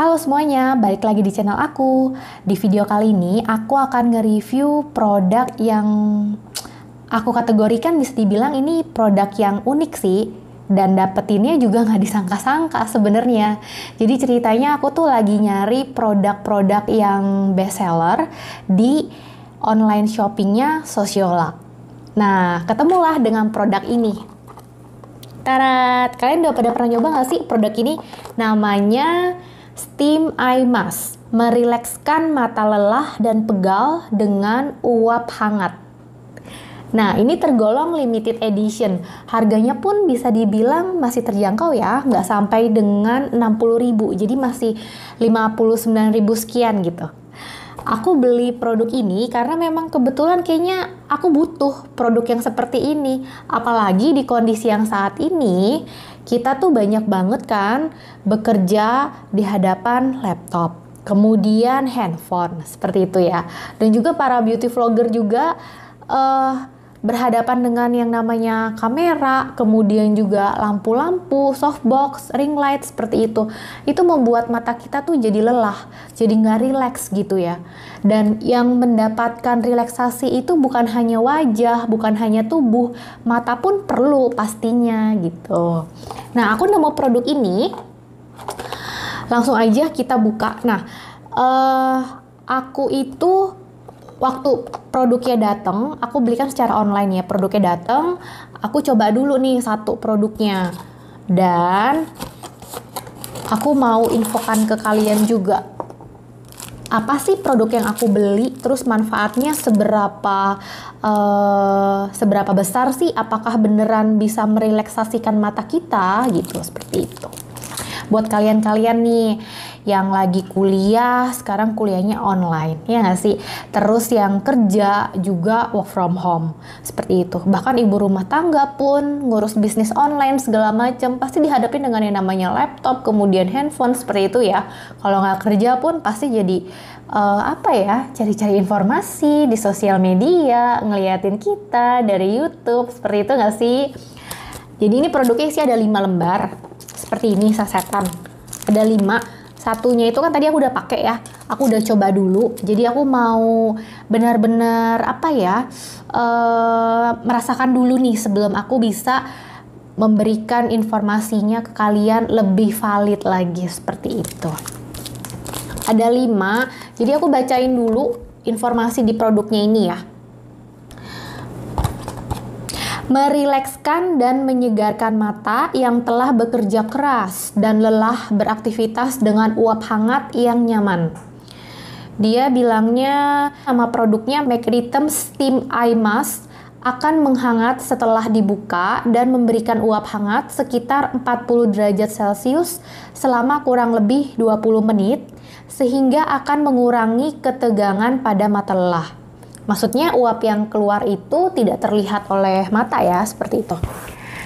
Halo semuanya, balik lagi di channel aku. Di video kali ini aku akan nge-review produk yang aku kategorikan bisa dibilang ini produk yang unik sih dan dapetinnya juga nggak disangka-sangka sebenarnya. Jadi ceritanya aku tuh lagi nyari produk-produk yang best seller di online shoppingnya Sosiola. Nah, ketemulah dengan produk ini. Tarat, kalian udah pada pernah nyoba nggak sih produk ini? Namanya Steam eye mask merilekskan mata lelah dan pegal dengan uap hangat. Nah, ini tergolong limited edition. Harganya pun bisa dibilang masih terjangkau ya, nggak sampai dengan 60.000. Jadi masih 59.000 sekian gitu. Aku beli produk ini karena memang kebetulan kayaknya aku butuh produk yang seperti ini. Apalagi di kondisi yang saat ini, kita tuh banyak banget kan bekerja di hadapan laptop, kemudian handphone seperti itu ya. Dan juga para beauty vlogger juga uh, berhadapan dengan yang namanya kamera, kemudian juga lampu-lampu, softbox, ring light seperti itu. Itu membuat mata kita tuh jadi lelah, jadi nggak rileks gitu ya. Dan yang mendapatkan relaksasi itu bukan hanya wajah, bukan hanya tubuh, mata pun perlu pastinya gitu. Nah, aku nemu produk ini. Langsung aja kita buka. Nah, uh, aku itu waktu produknya datang, aku belikan secara online ya. Produknya datang, aku coba dulu nih satu produknya. Dan aku mau infokan ke kalian juga apa sih produk yang aku beli terus manfaatnya seberapa uh, seberapa besar sih apakah beneran bisa merelaksasikan mata kita gitu seperti itu buat kalian-kalian nih yang lagi kuliah sekarang kuliahnya online ya nggak sih terus yang kerja juga work from home seperti itu bahkan ibu rumah tangga pun ngurus bisnis online segala macam pasti dihadapi dengan yang namanya laptop kemudian handphone seperti itu ya kalau nggak kerja pun pasti jadi uh, apa ya cari-cari informasi di sosial media ngeliatin kita dari YouTube seperti itu nggak sih jadi ini produknya sih ada 5 lembar seperti ini sasetan ada 5 satunya itu kan tadi aku udah pakai ya aku udah coba dulu jadi aku mau benar-benar apa ya uh, merasakan dulu nih sebelum aku bisa memberikan informasinya ke kalian lebih valid lagi seperti itu ada lima jadi aku bacain dulu informasi di produknya ini ya merilekskan dan menyegarkan mata yang telah bekerja keras dan lelah beraktivitas dengan uap hangat yang nyaman. Dia bilangnya nama produknya McRhythm Steam Eye Mask akan menghangat setelah dibuka dan memberikan uap hangat sekitar 40 derajat Celcius selama kurang lebih 20 menit sehingga akan mengurangi ketegangan pada mata lelah. Maksudnya uap yang keluar itu tidak terlihat oleh mata ya, seperti itu.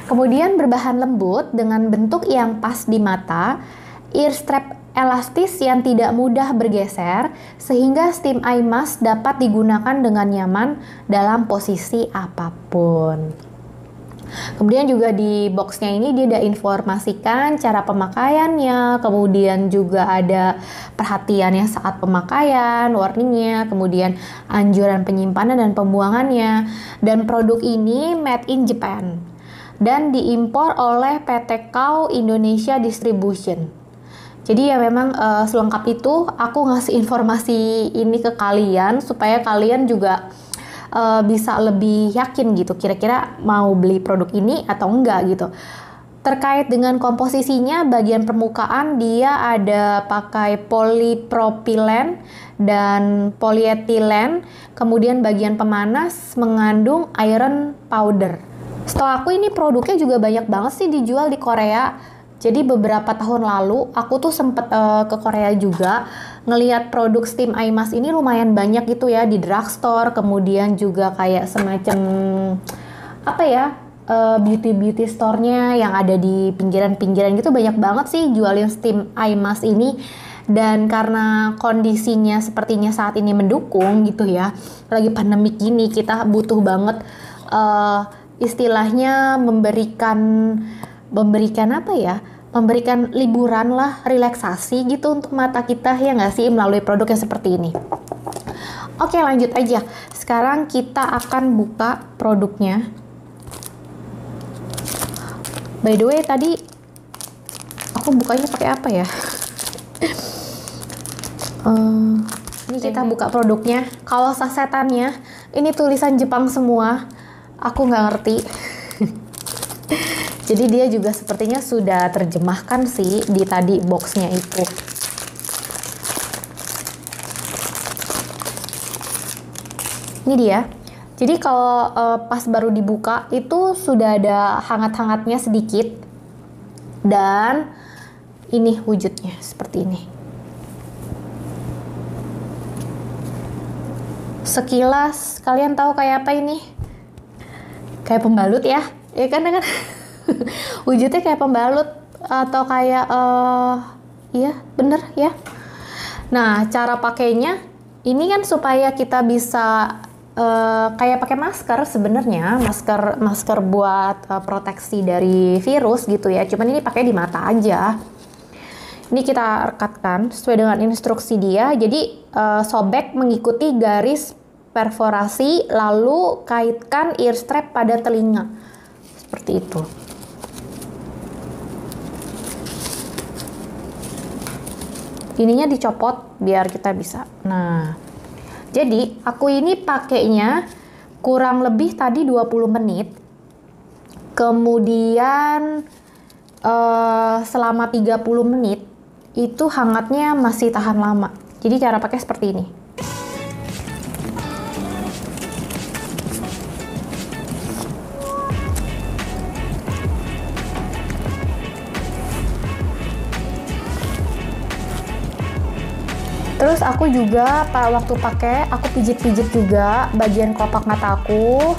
Kemudian berbahan lembut dengan bentuk yang pas di mata, ear strap elastis yang tidak mudah bergeser sehingga steam eye mask dapat digunakan dengan nyaman dalam posisi apapun. Kemudian juga di boxnya ini dia ada informasikan cara pemakaiannya, kemudian juga ada perhatiannya saat pemakaian, warningnya, kemudian anjuran penyimpanan dan pembuangannya. Dan produk ini made in Japan dan diimpor oleh PT Kau Indonesia Distribution. Jadi ya memang uh, selengkap itu aku ngasih informasi ini ke kalian supaya kalian juga uh, bisa lebih yakin gitu kira-kira mau beli produk ini atau enggak gitu. Terkait dengan komposisinya, bagian permukaan dia ada pakai polipropilen dan polietilen. Kemudian bagian pemanas mengandung iron powder. setelah aku ini produknya juga banyak banget sih dijual di Korea. Jadi beberapa tahun lalu aku tuh sempet uh, ke Korea juga ngelihat produk Steam mask ini lumayan banyak gitu ya di drugstore, kemudian juga kayak semacam apa ya eh, beauty beauty store-nya yang ada di pinggiran-pinggiran gitu banyak banget sih jualin Steam mask ini dan karena kondisinya sepertinya saat ini mendukung gitu ya lagi pandemi gini kita butuh banget uh, istilahnya memberikan memberikan apa ya memberikan liburan lah, relaksasi gitu untuk mata kita ya nggak sih melalui produk yang seperti ini. Oke lanjut aja. Sekarang kita akan buka produknya. By the way tadi aku bukanya pakai apa ya? um, ini kita buka produknya. Kalau sasetannya ini tulisan Jepang semua. Aku nggak ngerti. Jadi dia juga sepertinya sudah terjemahkan sih di tadi boxnya itu. Ini dia. Jadi kalau uh, pas baru dibuka itu sudah ada hangat-hangatnya sedikit dan ini wujudnya seperti ini. Sekilas kalian tahu kayak apa ini? Kayak pembalut ya, ya kan dengan wujudnya kayak pembalut atau kayak uh, iya bener ya nah cara pakainya ini kan supaya kita bisa Uh, kayak pakai masker sebenarnya masker masker buat uh, proteksi dari virus gitu ya cuman ini pakai di mata aja ini kita rekatkan sesuai dengan instruksi dia jadi uh, sobek mengikuti garis perforasi lalu kaitkan ear strap pada telinga seperti itu ininya dicopot biar kita bisa. Nah, jadi aku ini pakainya kurang lebih tadi 20 menit. Kemudian eh, selama 30 menit itu hangatnya masih tahan lama. Jadi cara pakai seperti ini. Terus aku juga waktu pakai aku pijit-pijit juga bagian kelopak mataku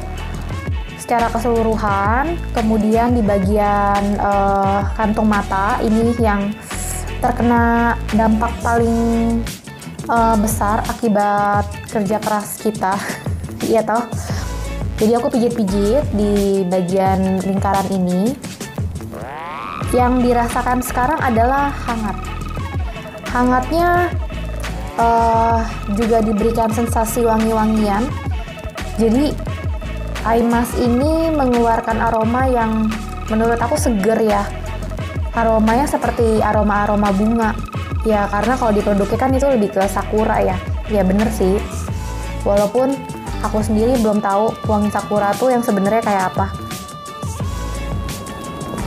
secara keseluruhan. Kemudian di bagian uh, kantung mata ini yang terkena dampak paling uh, besar akibat kerja keras kita. Iya toh. Jadi aku pijit-pijit di bagian lingkaran ini. Yang dirasakan sekarang adalah hangat. Hangatnya uh, juga diberikan sensasi wangi-wangian. Jadi Aimas ini mengeluarkan aroma yang menurut aku seger ya. Aromanya seperti aroma-aroma bunga. Ya karena kalau di kan itu lebih ke sakura ya. Ya bener sih. Walaupun aku sendiri belum tahu wangi sakura tuh yang sebenarnya kayak apa.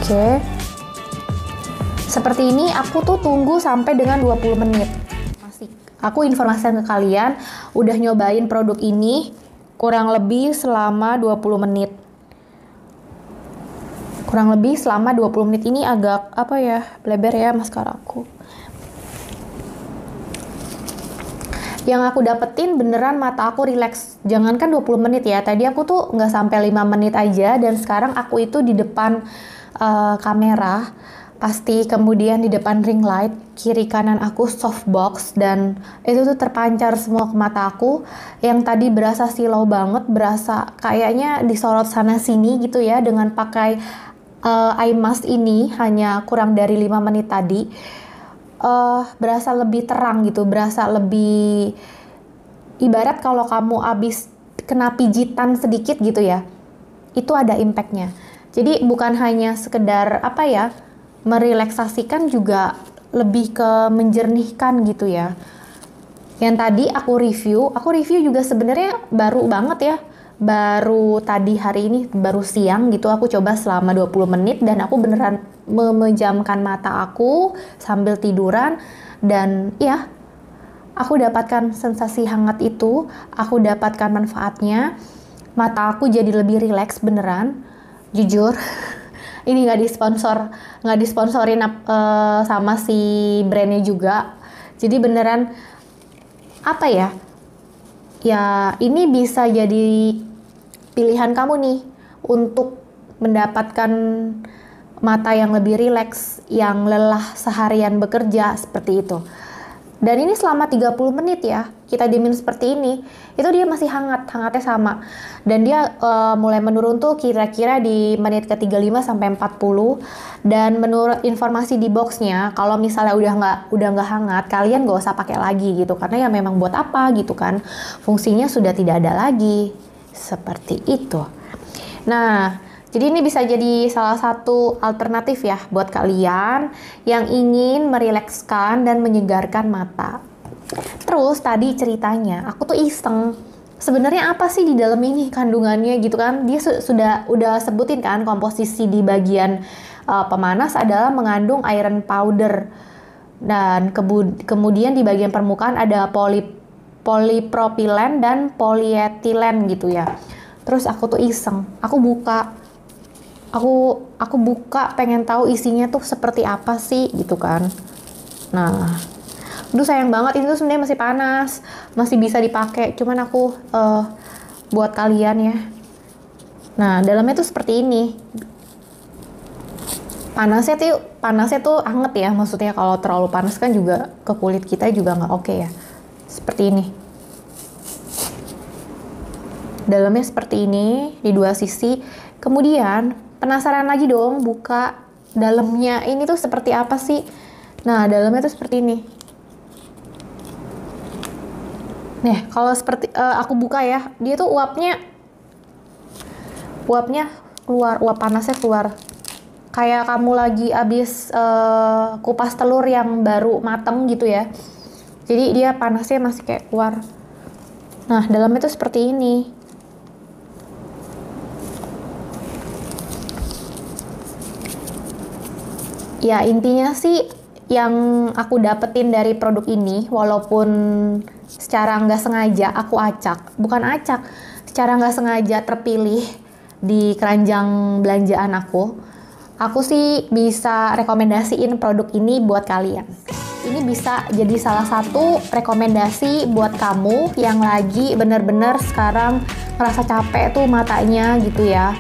Oke. Seperti ini aku tuh tunggu sampai dengan 20 menit aku informasikan ke kalian udah nyobain produk ini kurang lebih selama 20 menit. Kurang lebih selama 20 menit ini agak apa ya, bleber ya maskara aku. Yang aku dapetin beneran mata aku rileks. Jangankan 20 menit ya. Tadi aku tuh nggak sampai 5 menit aja dan sekarang aku itu di depan uh, kamera pasti kemudian di depan ring light kiri kanan aku softbox dan itu tuh terpancar semua ke mata aku yang tadi berasa silau banget berasa kayaknya disorot sana sini gitu ya dengan pakai uh, eye mask ini hanya kurang dari lima menit tadi uh, berasa lebih terang gitu berasa lebih ibarat kalau kamu abis kena pijitan sedikit gitu ya itu ada impactnya jadi bukan hanya sekedar apa ya merelaksasikan juga lebih ke menjernihkan gitu ya. Yang tadi aku review, aku review juga sebenarnya baru banget ya. Baru tadi hari ini, baru siang gitu aku coba selama 20 menit dan aku beneran memejamkan mata aku sambil tiduran dan ya aku dapatkan sensasi hangat itu, aku dapatkan manfaatnya. Mata aku jadi lebih rileks beneran, jujur. ini nggak disponsor nggak disponsorin uh, sama si brandnya juga jadi beneran apa ya ya ini bisa jadi pilihan kamu nih untuk mendapatkan mata yang lebih rileks, yang lelah seharian bekerja seperti itu. Dan ini selama 30 menit ya, kita diemin seperti ini, itu dia masih hangat, hangatnya sama. Dan dia uh, mulai menurun tuh kira-kira di menit ke 35 sampai 40. Dan menurut informasi di boxnya, kalau misalnya udah nggak udah nggak hangat, kalian nggak usah pakai lagi gitu, karena ya memang buat apa gitu kan, fungsinya sudah tidak ada lagi. Seperti itu. Nah, jadi ini bisa jadi salah satu alternatif ya buat kalian yang ingin merilekskan dan menyegarkan mata. Terus tadi ceritanya, aku tuh iseng sebenarnya apa sih di dalam ini kandungannya gitu kan dia su sudah udah sebutin kan komposisi di bagian uh, pemanas adalah mengandung iron powder dan kemudian di bagian permukaan ada poli polipropilen dan polietilen gitu ya terus aku tuh iseng aku buka aku aku buka pengen tahu isinya tuh seperti apa sih gitu kan nah Duh sayang banget ini tuh sebenarnya masih panas masih bisa dipakai cuman aku uh, buat kalian ya nah dalamnya tuh seperti ini panasnya tuh panasnya tuh anget ya maksudnya kalau terlalu panas kan juga ke kulit kita juga nggak oke okay ya seperti ini dalamnya seperti ini di dua sisi kemudian penasaran lagi dong buka dalamnya ini tuh seperti apa sih nah dalamnya tuh seperti ini nih kalau seperti uh, aku buka ya dia tuh uapnya uapnya keluar uap panasnya keluar kayak kamu lagi abis uh, eh, kupas telur yang baru mateng gitu ya jadi dia panasnya masih kayak keluar nah dalamnya tuh seperti ini ya intinya sih yang aku dapetin dari produk ini walaupun secara nggak sengaja aku acak bukan acak secara nggak sengaja terpilih di keranjang belanjaan aku aku sih bisa rekomendasiin produk ini buat kalian ini bisa jadi salah satu rekomendasi buat kamu yang lagi bener-bener sekarang ngerasa capek tuh matanya gitu ya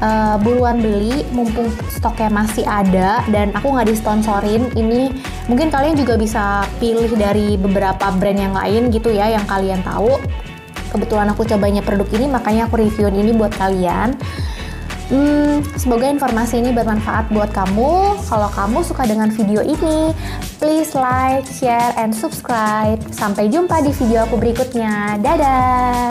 uh, eh, buruan beli mumpung stoknya masih ada dan aku nggak disponsorin ini mungkin kalian juga bisa pilih dari beberapa brand yang lain gitu ya yang kalian tahu kebetulan aku cobanya produk ini makanya aku reviewin ini buat kalian Hmm, semoga informasi ini bermanfaat buat kamu. Kalau kamu suka dengan video ini, please like, share, and subscribe. Sampai jumpa di video aku berikutnya. Dadah!